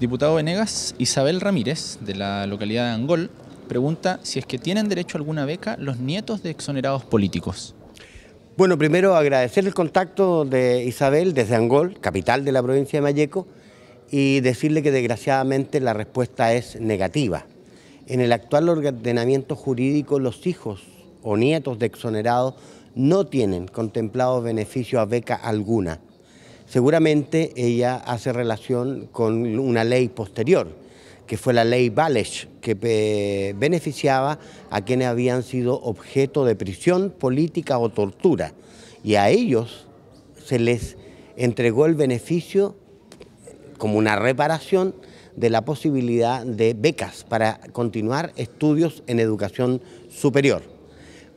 Diputado Venegas, Isabel Ramírez, de la localidad de Angol, pregunta si es que tienen derecho a alguna beca los nietos de exonerados políticos. Bueno, primero agradecer el contacto de Isabel desde Angol, capital de la provincia de Mayeco, y decirle que desgraciadamente la respuesta es negativa. En el actual ordenamiento jurídico, los hijos o nietos de exonerados no tienen contemplado beneficio a beca alguna. Seguramente ella hace relación con una ley posterior, que fue la ley Vales, que eh, beneficiaba a quienes habían sido objeto de prisión política o tortura. Y a ellos se les entregó el beneficio como una reparación de la posibilidad de becas para continuar estudios en educación superior.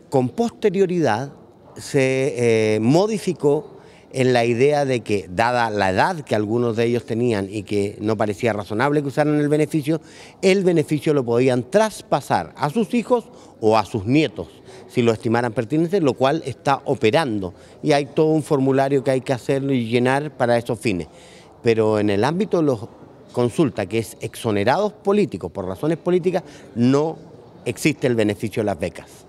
Con posterioridad se eh, modificó en la idea de que, dada la edad que algunos de ellos tenían y que no parecía razonable que usaran el beneficio, el beneficio lo podían traspasar a sus hijos o a sus nietos, si lo estimaran pertinente, lo cual está operando y hay todo un formulario que hay que hacerlo y llenar para esos fines. Pero en el ámbito de los consulta, que es exonerados políticos por razones políticas, no existe el beneficio de las becas.